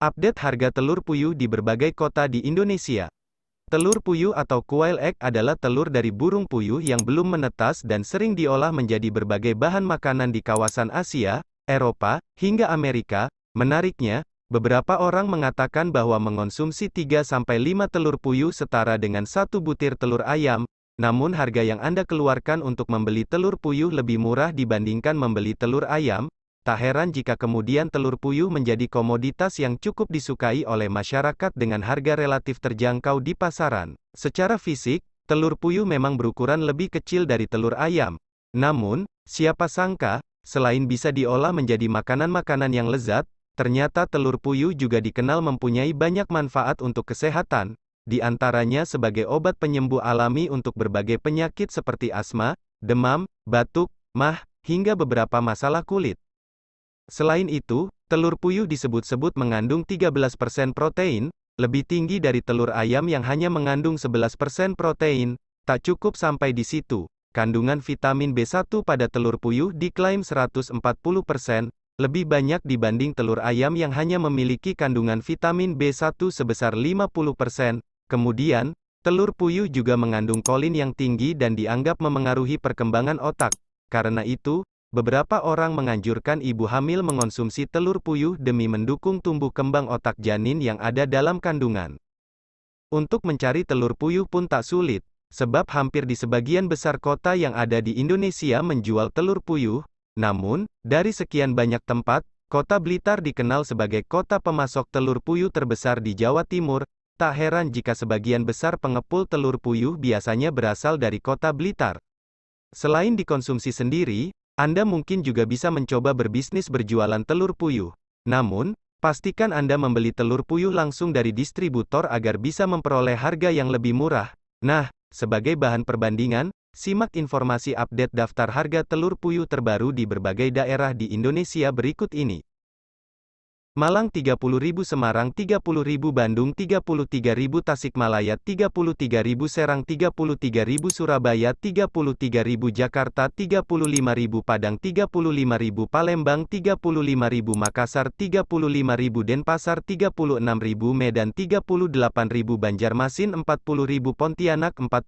Update harga telur puyuh di berbagai kota di Indonesia. Telur puyuh atau quail egg adalah telur dari burung puyuh yang belum menetas dan sering diolah menjadi berbagai bahan makanan di kawasan Asia, Eropa, hingga Amerika. Menariknya, beberapa orang mengatakan bahwa mengonsumsi 3-5 telur puyuh setara dengan satu butir telur ayam, namun harga yang Anda keluarkan untuk membeli telur puyuh lebih murah dibandingkan membeli telur ayam, Tak heran jika kemudian telur puyuh menjadi komoditas yang cukup disukai oleh masyarakat dengan harga relatif terjangkau di pasaran. Secara fisik, telur puyuh memang berukuran lebih kecil dari telur ayam. Namun, siapa sangka, selain bisa diolah menjadi makanan-makanan yang lezat, ternyata telur puyuh juga dikenal mempunyai banyak manfaat untuk kesehatan, di antaranya sebagai obat penyembuh alami untuk berbagai penyakit seperti asma, demam, batuk, mah, hingga beberapa masalah kulit. Selain itu, telur puyuh disebut-sebut mengandung 13% protein, lebih tinggi dari telur ayam yang hanya mengandung 11% protein. Tak cukup sampai di situ, kandungan vitamin B1 pada telur puyuh diklaim 140%, lebih banyak dibanding telur ayam yang hanya memiliki kandungan vitamin B1 sebesar 50%. Kemudian, telur puyuh juga mengandung kolin yang tinggi dan dianggap memengaruhi perkembangan otak. Karena itu, Beberapa orang menganjurkan ibu hamil mengonsumsi telur puyuh demi mendukung tumbuh kembang otak janin yang ada dalam kandungan. Untuk mencari telur puyuh pun tak sulit, sebab hampir di sebagian besar kota yang ada di Indonesia menjual telur puyuh, namun, dari sekian banyak tempat, Kota Blitar dikenal sebagai kota pemasok telur puyuh terbesar di Jawa Timur, tak heran jika sebagian besar pengepul telur puyuh biasanya berasal dari kota Blitar. Selain dikonsumsi sendiri, anda mungkin juga bisa mencoba berbisnis berjualan telur puyuh. Namun, pastikan Anda membeli telur puyuh langsung dari distributor agar bisa memperoleh harga yang lebih murah. Nah, sebagai bahan perbandingan, simak informasi update daftar harga telur puyuh terbaru di berbagai daerah di Indonesia berikut ini. Malang 30.000 Semarang 30.000 Bandung 33.000 Tasikmalaya 33.000 Serang 33.000 Surabaya 33.000 Jakarta 35.000 Padang 35.000 Palembang 35.000 Makassar 35.000 Denpasar 36.000 Medan 38.000 Banjarmasin 40.000 Pontianak 40.000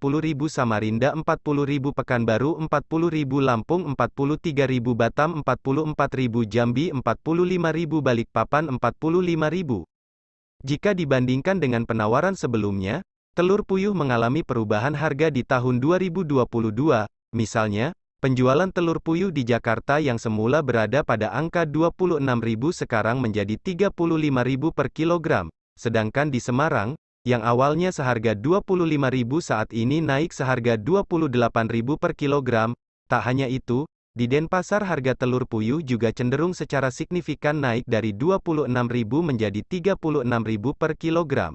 Samarinda 40.000 Pekanbaru 40.000 Lampung 43.000 Batam 44.000 Jambi 45.000 Balikpapan depan empat Jika dibandingkan dengan penawaran sebelumnya, telur puyuh mengalami perubahan harga di tahun 2022, misalnya, penjualan telur puyuh di Jakarta yang semula berada pada angka 26.000 sekarang menjadi 35.000 per kilogram, sedangkan di Semarang, yang awalnya seharga 25.000 saat ini naik seharga 28.000 per kilogram, tak hanya itu, di Denpasar harga telur puyuh juga cenderung secara signifikan naik dari Rp26.000 menjadi Rp36.000 per kilogram.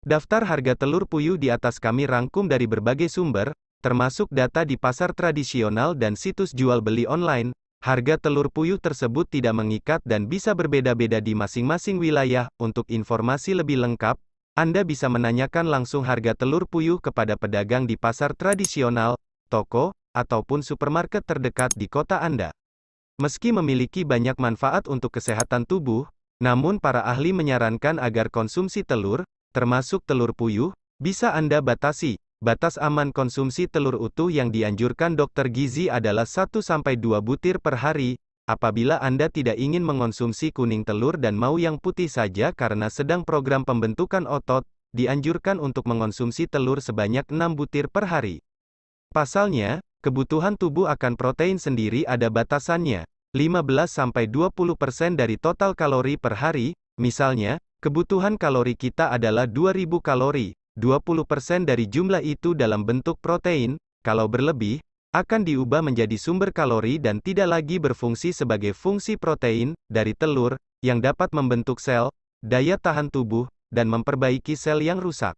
Daftar harga telur puyuh di atas kami rangkum dari berbagai sumber, termasuk data di pasar tradisional dan situs jual beli online. Harga telur puyuh tersebut tidak mengikat dan bisa berbeda-beda di masing-masing wilayah. Untuk informasi lebih lengkap, Anda bisa menanyakan langsung harga telur puyuh kepada pedagang di pasar tradisional, toko, ataupun supermarket terdekat di kota Anda. Meski memiliki banyak manfaat untuk kesehatan tubuh, namun para ahli menyarankan agar konsumsi telur, termasuk telur puyuh, bisa Anda batasi. Batas aman konsumsi telur utuh yang dianjurkan dokter gizi adalah 1-2 butir per hari, apabila Anda tidak ingin mengonsumsi kuning telur dan mau yang putih saja karena sedang program pembentukan otot, dianjurkan untuk mengonsumsi telur sebanyak 6 butir per hari. Pasalnya, kebutuhan tubuh akan protein sendiri ada batasannya, 15-20% dari total kalori per hari, misalnya, kebutuhan kalori kita adalah 2000 kalori, 20% dari jumlah itu dalam bentuk protein, kalau berlebih, akan diubah menjadi sumber kalori dan tidak lagi berfungsi sebagai fungsi protein dari telur yang dapat membentuk sel, daya tahan tubuh, dan memperbaiki sel yang rusak.